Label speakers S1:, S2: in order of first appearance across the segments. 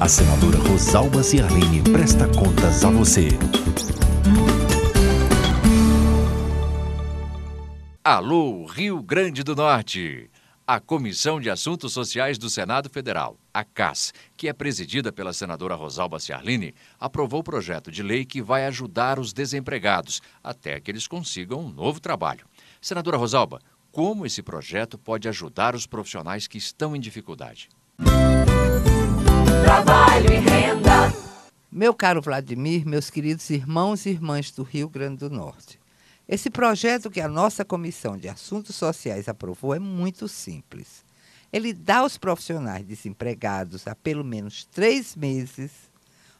S1: A senadora Rosalba Ciarlini presta contas a você. Alô, Rio Grande do Norte! A Comissão de Assuntos Sociais do Senado Federal, a CAS, que é presidida pela senadora Rosalba Ciarlini, aprovou o projeto de lei que vai ajudar os desempregados até que eles consigam um novo trabalho. Senadora Rosalba, como esse projeto pode ajudar os profissionais que estão em dificuldade?
S2: trabalho e renda. Meu caro Vladimir, meus queridos irmãos e irmãs do Rio Grande do Norte, esse projeto que a nossa Comissão de Assuntos Sociais aprovou é muito simples. Ele dá aos profissionais desempregados há pelo menos três meses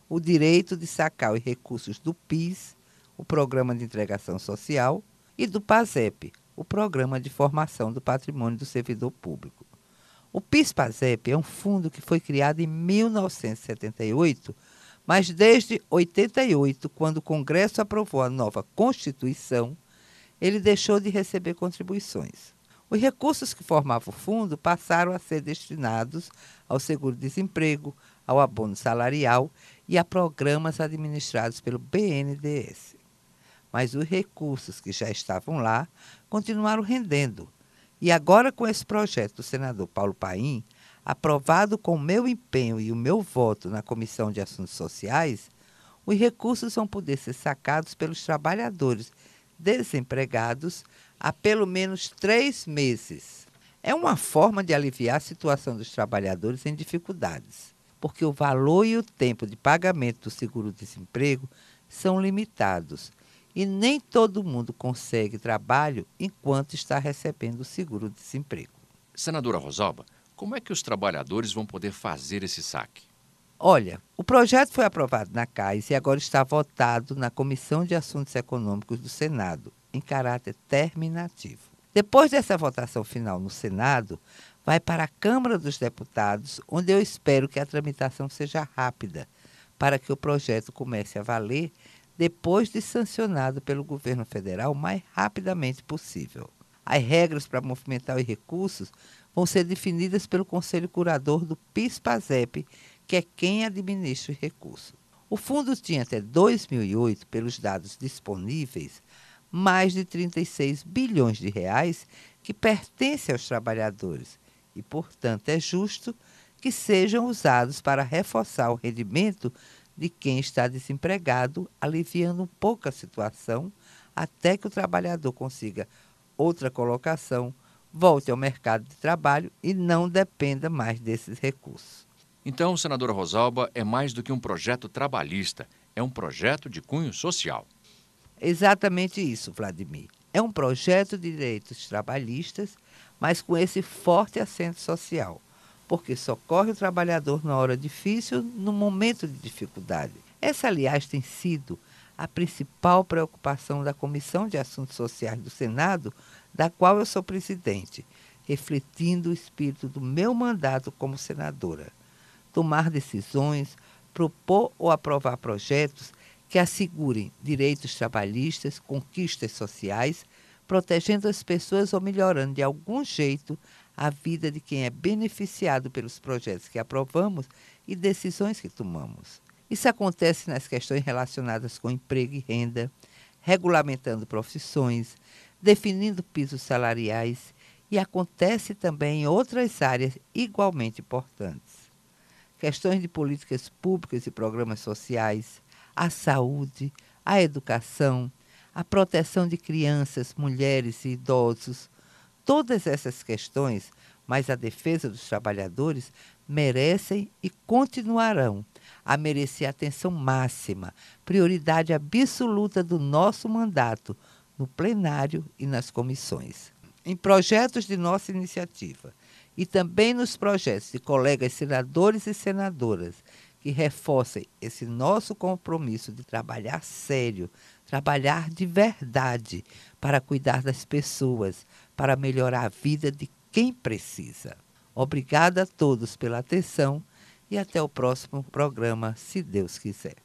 S2: o direito de sacar os recursos do PIS, o Programa de Entregação Social, e do PASEP, o Programa de Formação do Patrimônio do Servidor Público. O PIS-PASEP é um fundo que foi criado em 1978, mas desde 88, quando o Congresso aprovou a nova Constituição, ele deixou de receber contribuições. Os recursos que formavam o fundo passaram a ser destinados ao seguro-desemprego, ao abono salarial e a programas administrados pelo BNDES. Mas os recursos que já estavam lá continuaram rendendo e agora, com esse projeto do senador Paulo Paim, aprovado com meu empenho e o meu voto na Comissão de Assuntos Sociais, os recursos vão poder ser sacados pelos trabalhadores desempregados há pelo menos três meses. É uma forma de aliviar a situação dos trabalhadores em dificuldades, porque o valor e o tempo de pagamento do seguro-desemprego são limitados e nem todo mundo consegue trabalho enquanto está recebendo o seguro-desemprego.
S1: Senadora Rosalba, como é que os trabalhadores vão poder fazer esse saque?
S2: Olha, o projeto foi aprovado na CAIS e agora está votado na Comissão de Assuntos Econômicos do Senado, em caráter terminativo. Depois dessa votação final no Senado, vai para a Câmara dos Deputados, onde eu espero que a tramitação seja rápida, para que o projeto comece a valer depois de sancionado pelo governo federal o mais rapidamente possível. As regras para movimentar os recursos vão ser definidas pelo Conselho Curador do PIS-PASEP, que é quem administra os recursos. O fundo tinha até 2008, pelos dados disponíveis, mais de 36 bilhões de reais que pertencem aos trabalhadores e, portanto, é justo que sejam usados para reforçar o rendimento de quem está desempregado, aliviando um pouco a situação até que o trabalhador consiga outra colocação, volte ao mercado de trabalho e não dependa mais desses recursos.
S1: Então, senadora Rosalba, é mais do que um projeto trabalhista, é um projeto de cunho social.
S2: Exatamente isso, Vladimir. É um projeto de direitos trabalhistas, mas com esse forte acento social porque socorre o trabalhador na hora difícil, no momento de dificuldade. Essa, aliás, tem sido a principal preocupação da Comissão de Assuntos Sociais do Senado, da qual eu sou presidente, refletindo o espírito do meu mandato como senadora. Tomar decisões, propor ou aprovar projetos que assegurem direitos trabalhistas, conquistas sociais, protegendo as pessoas ou melhorando de algum jeito a vida de quem é beneficiado pelos projetos que aprovamos e decisões que tomamos. Isso acontece nas questões relacionadas com emprego e renda, regulamentando profissões, definindo pisos salariais e acontece também em outras áreas igualmente importantes. Questões de políticas públicas e programas sociais, a saúde, a educação, a proteção de crianças, mulheres e idosos, Todas essas questões, mas a defesa dos trabalhadores, merecem e continuarão a merecer atenção máxima, prioridade absoluta do nosso mandato no plenário e nas comissões. Em projetos de nossa iniciativa e também nos projetos de colegas senadores e senadoras que reforcem esse nosso compromisso de trabalhar sério, trabalhar de verdade para cuidar das pessoas, para melhorar a vida de quem precisa. Obrigada a todos pela atenção e até o próximo programa, se Deus quiser.